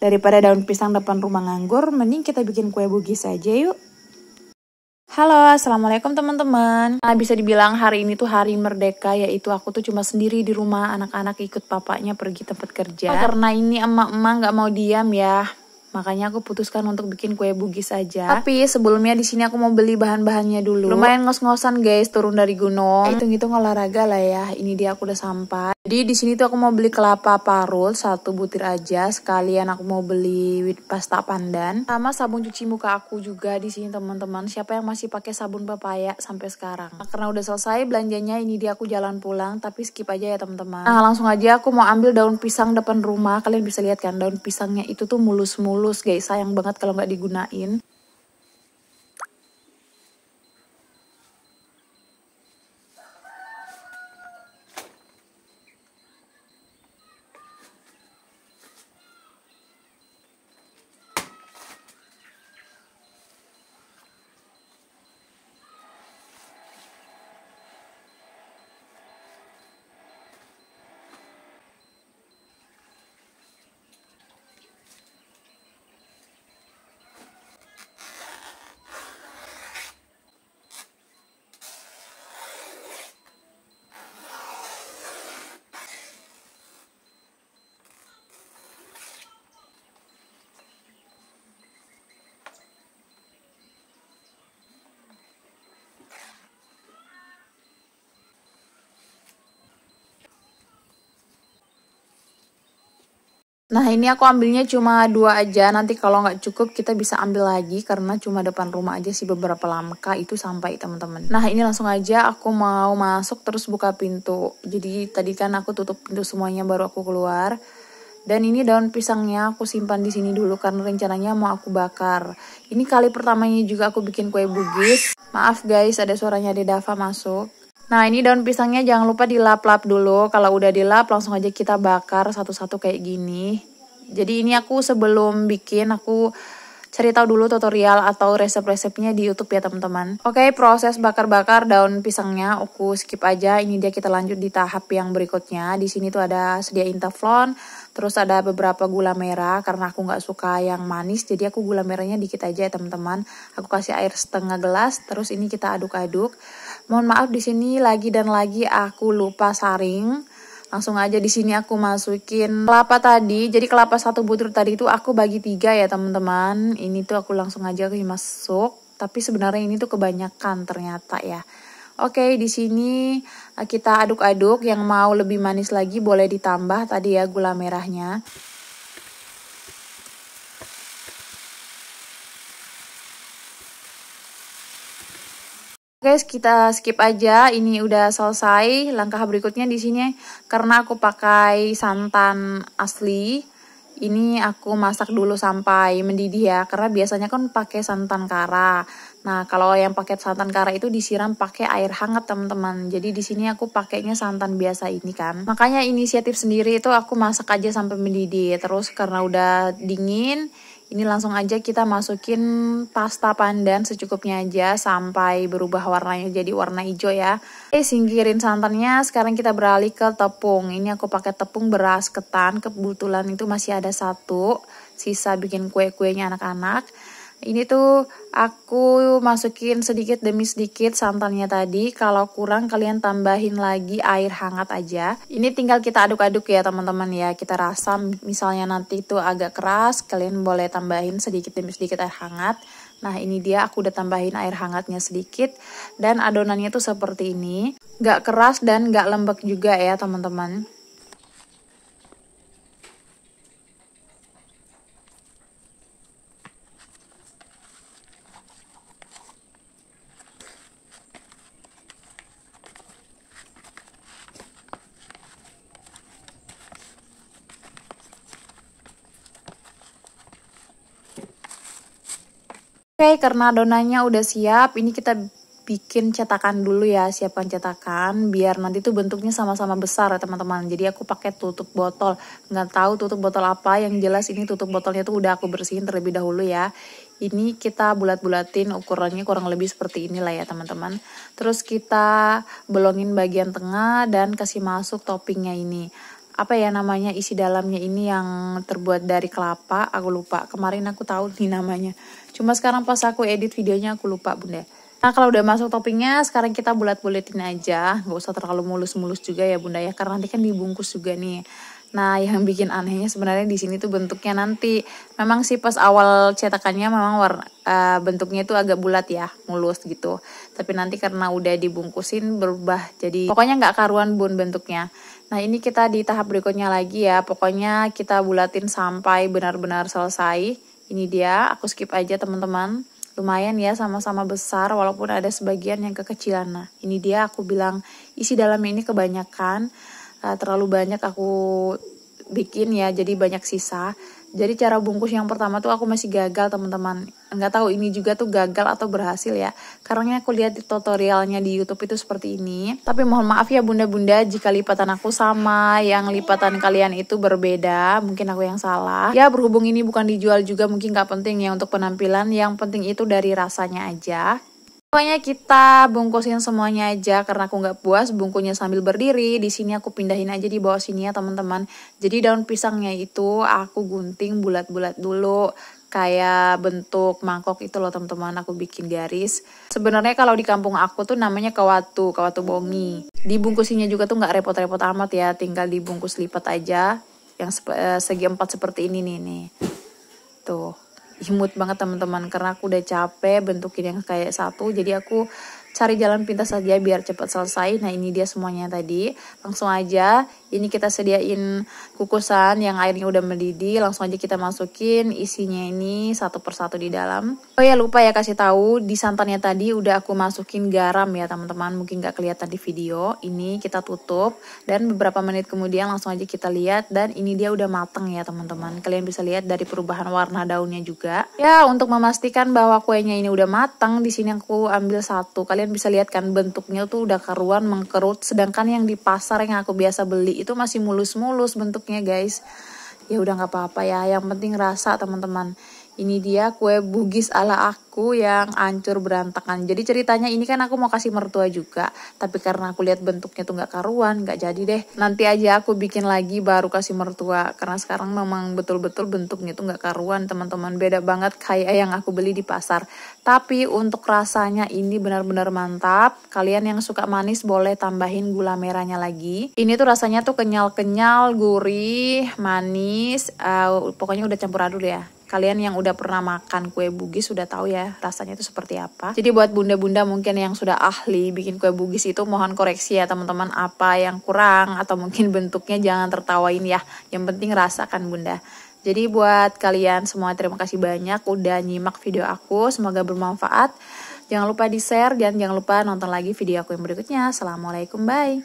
Daripada daun pisang depan rumah nganggur, mending kita bikin kue bugis aja yuk. Halo, Assalamualaikum teman-teman. Nah, bisa dibilang hari ini tuh hari merdeka, yaitu aku tuh cuma sendiri di rumah, anak-anak ikut papanya pergi tempat kerja. Oh, karena ini emak-emak nggak mau diam ya, Makanya aku putuskan untuk bikin kue bugis aja. Tapi sebelumnya di sini aku mau beli bahan-bahannya dulu. Lumayan ngos-ngosan guys turun dari gunung. Eh, hitung-hitung olahraga lah ya. Ini dia aku udah sampai. Jadi di sini tuh aku mau beli kelapa parut satu butir aja sekalian aku mau beli pasta pandan sama sabun cuci muka aku juga di sini teman-teman. Siapa yang masih pakai sabun pepaya sampai sekarang? Nah, karena udah selesai belanjanya ini dia aku jalan pulang tapi skip aja ya teman-teman. Nah, langsung aja aku mau ambil daun pisang depan rumah. Kalian bisa lihat kan daun pisangnya itu tuh mulus-mulus guys. Sayang banget kalau nggak digunain. Nah ini aku ambilnya cuma dua aja, nanti kalau nggak cukup kita bisa ambil lagi karena cuma depan rumah aja sih beberapa lamka itu sampai teman-teman. Nah ini langsung aja aku mau masuk terus buka pintu, jadi tadi kan aku tutup pintu semuanya baru aku keluar. Dan ini daun pisangnya aku simpan di sini dulu karena rencananya mau aku bakar. Ini kali pertamanya juga aku bikin kue bugis. Maaf guys ada suaranya Dedava masuk. Nah ini daun pisangnya jangan lupa dilap-lap dulu. Kalau udah dilap langsung aja kita bakar satu-satu kayak gini. Jadi ini aku sebelum bikin aku cari tahu dulu tutorial atau resep-resepnya di YouTube ya teman-teman. Oke, proses bakar-bakar daun pisangnya aku skip aja. Ini dia kita lanjut di tahap yang berikutnya. Di sini tuh ada sedia teflon, terus ada beberapa gula merah karena aku nggak suka yang manis, jadi aku gula merahnya dikit aja ya teman-teman. Aku kasih air setengah gelas, terus ini kita aduk-aduk. Mohon maaf di sini lagi dan lagi aku lupa saring. Langsung aja di sini aku masukin kelapa tadi. Jadi kelapa satu butir tadi itu aku bagi tiga ya teman-teman. Ini tuh aku langsung aja aku masuk. Tapi sebenarnya ini tuh kebanyakan ternyata ya. Oke, di sini eh, kita aduk-aduk. Yang mau lebih manis lagi boleh ditambah tadi ya gula merahnya. Guys, kita skip aja. Ini udah selesai. Langkah berikutnya di sini karena aku pakai santan asli. Ini aku masak dulu sampai mendidih ya, karena biasanya kan pakai santan kara. Nah, kalau yang pakai santan kara itu disiram pakai air hangat, teman-teman. Jadi di sini aku pakainya santan biasa ini kan. Makanya inisiatif sendiri itu aku masak aja sampai mendidih. Terus karena udah dingin, ini langsung aja kita masukin pasta pandan secukupnya aja sampai berubah warnanya jadi warna hijau ya. Eh singkirin santannya, sekarang kita beralih ke tepung. Ini aku pakai tepung beras ketan, kebetulan itu masih ada satu sisa bikin kue-kuenya anak-anak ini tuh aku masukin sedikit demi sedikit santannya tadi. Kalau kurang kalian tambahin lagi air hangat aja. Ini tinggal kita aduk-aduk ya teman-teman ya. Kita rasa misalnya nanti itu agak keras, kalian boleh tambahin sedikit demi sedikit air hangat. Nah ini dia aku udah tambahin air hangatnya sedikit dan adonannya tuh seperti ini. Gak keras dan gak lembek juga ya teman-teman. Oke, karena adonannya udah siap, ini kita bikin cetakan dulu ya, siapkan cetakan biar nanti tuh bentuknya sama-sama besar ya teman-teman. Jadi aku pakai tutup botol. Nggak tahu tutup botol apa, yang jelas ini tutup botolnya tuh udah aku bersihin terlebih dahulu ya. Ini kita bulat-bulatin ukurannya kurang lebih seperti inilah ya teman-teman. Terus kita belongin bagian tengah dan kasih masuk toppingnya ini apa ya namanya isi dalamnya ini yang terbuat dari kelapa aku lupa kemarin aku tahu nih namanya cuma sekarang pas aku edit videonya aku lupa bunda nah kalau udah masuk toppingnya sekarang kita bulat-bulatin aja nggak usah terlalu mulus-mulus juga ya bunda ya karena nanti kan dibungkus juga nih Nah, yang bikin anehnya sebenarnya di sini tuh bentuknya nanti memang sih pas awal cetakannya memang warna uh, eh, bentuknya itu agak bulat ya, mulus gitu. Tapi nanti karena udah dibungkusin berubah jadi pokoknya nggak karuan bun bentuknya. Nah, ini kita di tahap berikutnya lagi ya. Pokoknya kita bulatin sampai benar-benar selesai. Ini dia, aku skip aja teman-teman. Lumayan ya sama-sama besar walaupun ada sebagian yang kekecilan. Nah, ini dia aku bilang isi dalamnya ini kebanyakan uh, terlalu banyak aku bikin ya jadi banyak sisa jadi cara bungkus yang pertama tuh aku masih gagal teman-teman nggak tahu ini juga tuh gagal atau berhasil ya karena aku lihat di tutorialnya di YouTube itu seperti ini tapi mohon maaf ya bunda-bunda jika lipatan aku sama yang lipatan kalian itu berbeda mungkin aku yang salah ya berhubung ini bukan dijual juga mungkin nggak penting ya untuk penampilan yang penting itu dari rasanya aja Pokoknya kita bungkusin semuanya aja karena aku nggak puas bungkunya sambil berdiri. Di sini aku pindahin aja di bawah sini ya teman-teman. Jadi daun pisangnya itu aku gunting bulat-bulat dulu kayak bentuk mangkok itu loh teman-teman aku bikin garis. Sebenarnya kalau di kampung aku tuh namanya kawatu, kawatu bongi. Dibungkusinnya juga tuh nggak repot-repot amat ya, tinggal dibungkus lipat aja yang eh, segi empat seperti ini nih nih. Tuh imut banget teman-teman karena aku udah capek bentukin yang kayak satu jadi aku cari jalan pintas saja biar cepat selesai nah ini dia semuanya tadi langsung aja ini kita sediain kukusan yang airnya udah mendidih langsung aja kita masukin isinya ini satu persatu di dalam oh ya lupa ya kasih tahu di santannya tadi udah aku masukin garam ya teman-teman mungkin nggak kelihatan di video ini kita tutup dan beberapa menit kemudian langsung aja kita lihat dan ini dia udah mateng ya teman-teman kalian bisa lihat dari perubahan warna daunnya juga ya untuk memastikan bahwa kuenya ini udah mateng di sini aku ambil satu kalian bisa lihat kan bentuknya tuh udah keruan mengkerut sedangkan yang di pasar yang aku biasa beli itu masih mulus-mulus bentuknya guys ya udah nggak apa-apa ya yang penting rasa teman-teman ini dia kue bugis ala aku yang ancur berantakan jadi ceritanya ini kan aku mau kasih mertua juga tapi karena aku lihat bentuknya tuh nggak karuan nggak jadi deh nanti aja aku bikin lagi baru kasih mertua karena sekarang memang betul-betul bentuknya tuh nggak karuan teman-teman beda banget kayak yang aku beli di pasar tapi untuk rasanya ini benar-benar mantap kalian yang suka manis boleh tambahin gula merahnya lagi ini tuh rasanya tuh kenyal-kenyal gurih manis uh, pokoknya udah campur aduk ya Kalian yang udah pernah makan kue bugis sudah tahu ya rasanya itu seperti apa. Jadi buat bunda-bunda mungkin yang sudah ahli bikin kue bugis itu mohon koreksi ya teman-teman apa yang kurang atau mungkin bentuknya jangan tertawain ya. Yang penting rasakan bunda. Jadi buat kalian semua terima kasih banyak udah nyimak video aku. Semoga bermanfaat. Jangan lupa di-share dan jangan lupa nonton lagi video aku yang berikutnya. Assalamualaikum, bye!